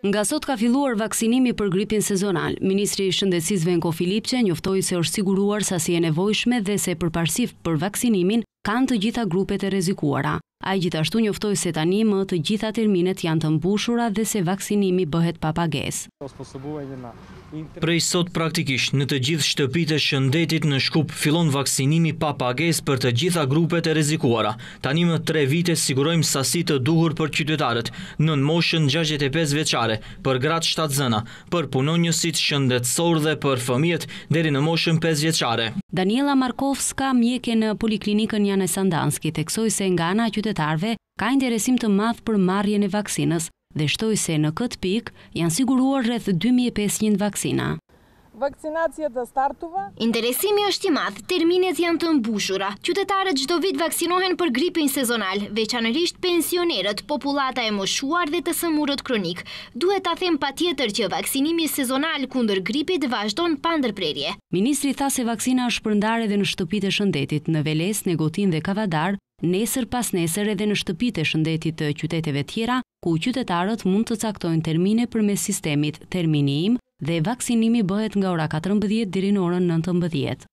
Nga sot ka filluar vaksinimi për gripin sezonal. Ministri i Shëndetësisë Venko Filipçe njoftoi se është siguruar sasi e nevojshme dhe se përparësisht për vaksinimin kanë të gjitha grupet e rrezikuara. A i gjithashtu njoftoj se tani më të gjitha terminet janë të mbushura dhe se vaksinimi bëhet papages. Prej sot praktikish në të gjithë shtëpite shëndetit në shkup filon vaksinimi papages për të gjitha grupet e rezikuara. Tani më tre vite sigurojmë sasi të duhur për qytetarët, nën moshën 65 veçare, për gratë shtatë zëna, për punonjësit shëndetsor dhe për fëmijet deri në moshën 5 veçare. Daniela Markovska, mjeke në poliklinikën Janë Sandanski, teksoj se nga ana qytetarët, qytetarve ka interesim të madh për marrjen e vaksinës dhe shtoi se në këtë pikë janë siguruar rreth 2500 vaksina. Vakcinacija të startuva. Interesimi është i madh, terminet janë të mbushura. Qytetarët çdo vit vaksinohen për gripin sezonal, veçanërisht pensionerët, popullata e moshuar dhe të sëmurët kronik. Duhet ta them patjetër që vaksinimi sezonal kundër gripit vazhdon pa ndërprerje. Ministri tha se vaksina është përndare edhe në shtëpitë e shëndetit, në Veles, Negotin dhe Kavadar, nesër pas nesër edhe në shtëpit e shëndetit të qyteteve tjera, ku qytetarët mund të caktojnë termine për me sistemit terminim dhe vaksinimi bëhet nga ora 14 dirin orën 19.